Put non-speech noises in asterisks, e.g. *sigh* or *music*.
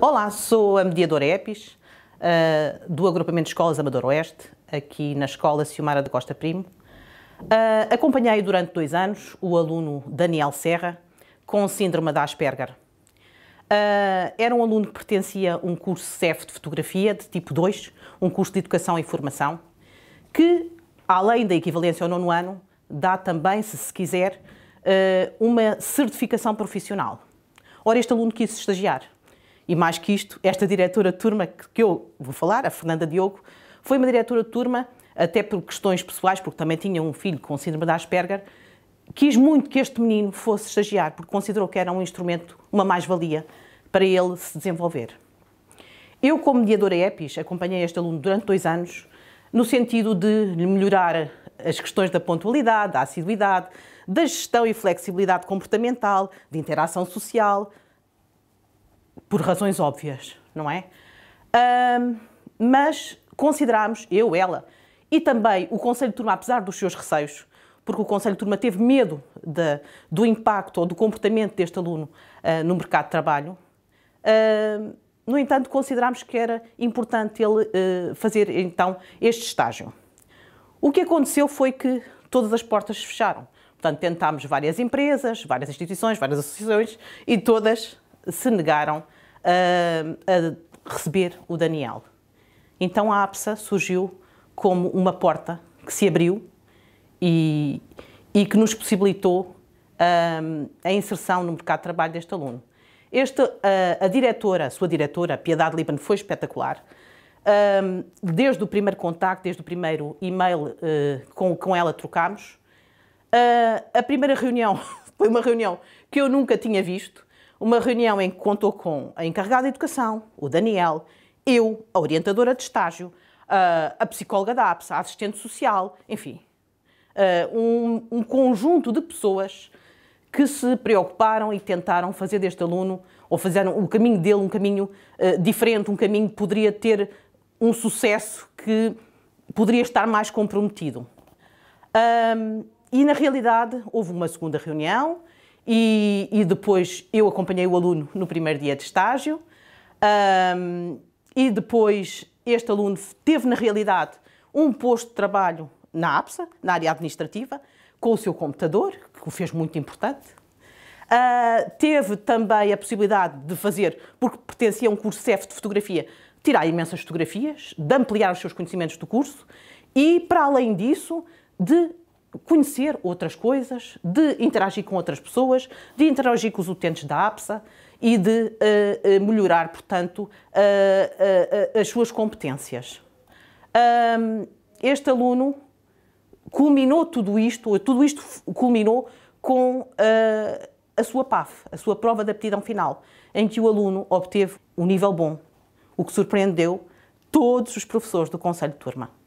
Olá, sou a mediadora EPIS uh, do agrupamento de Escolas Amador Oeste, aqui na Escola Ciumara de Costa Primo. Uh, acompanhei durante dois anos o aluno Daniel Serra com síndrome de Asperger. Uh, era um aluno que pertencia a um curso CEF de fotografia de tipo 2, um curso de educação e formação, que, além da equivalência ao nono ano, dá também, se se quiser, uma certificação profissional. Ora, este aluno quis estagiar e mais que isto, esta diretora de turma que eu vou falar, a Fernanda Diogo, foi uma diretora de turma, até por questões pessoais, porque também tinha um filho com síndrome de Asperger, quis muito que este menino fosse estagiar, porque considerou que era um instrumento, uma mais-valia, para ele se desenvolver. Eu, como mediadora EPIS, acompanhei este aluno durante dois anos, no sentido de melhorar as questões da pontualidade, da assiduidade, da gestão e flexibilidade comportamental, de interação social, por razões óbvias, não é? Um, mas considerámos, eu, ela, e também o Conselho de Turma, apesar dos seus receios, porque o Conselho de Turma teve medo de, do impacto ou do comportamento deste aluno uh, no mercado de trabalho, uh, no entanto, considerámos que era importante ele uh, fazer então este estágio. O que aconteceu foi que todas as portas se fecharam. Portanto, tentámos várias empresas, várias instituições, várias associações e todas se negaram a, a receber o Daniel. Então a APSA surgiu como uma porta que se abriu e, e que nos possibilitou hum, a inserção no mercado de trabalho deste aluno. Este, a, a diretora, a sua diretora, Piedade Líbano, foi espetacular. Um, desde o primeiro contacto, desde o primeiro e-mail uh, com, com ela trocámos. Uh, a primeira reunião *laughs* foi uma reunião que eu nunca tinha visto. Uma reunião em que contou com a encarregada de educação, o Daniel, eu, a orientadora de estágio, a psicóloga da APSA, a assistente social, enfim, eh, um, um conjunto de pessoas que se preocuparam e tentaram fazer deste aluno, ou fizeram o caminho dele um caminho eh, diferente, um caminho que poderia ter um sucesso que poderia estar mais comprometido. Um, e na realidade houve uma segunda reunião e, e depois eu acompanhei o aluno no primeiro dia de estágio. Um, e depois este aluno teve, na realidade, um posto de trabalho na APSA, na área administrativa, com o seu computador, que o fez muito importante. Uh, teve também a possibilidade de fazer, porque pertencia a um curso CEF de fotografia, tirar imensas fotografias, de ampliar os seus conhecimentos do curso e, para além disso, de conhecer outras coisas, de interagir com outras pessoas, de interagir com os utentes da APSA e de uh, melhorar, portanto, uh, as suas competências. Um, este aluno culminou tudo isto, tudo isto culminou com a sua PAF, a sua prova de aptidão final, em que o aluno obteve um nível bom, o que surpreendeu todos os professores do Conselho de Turma.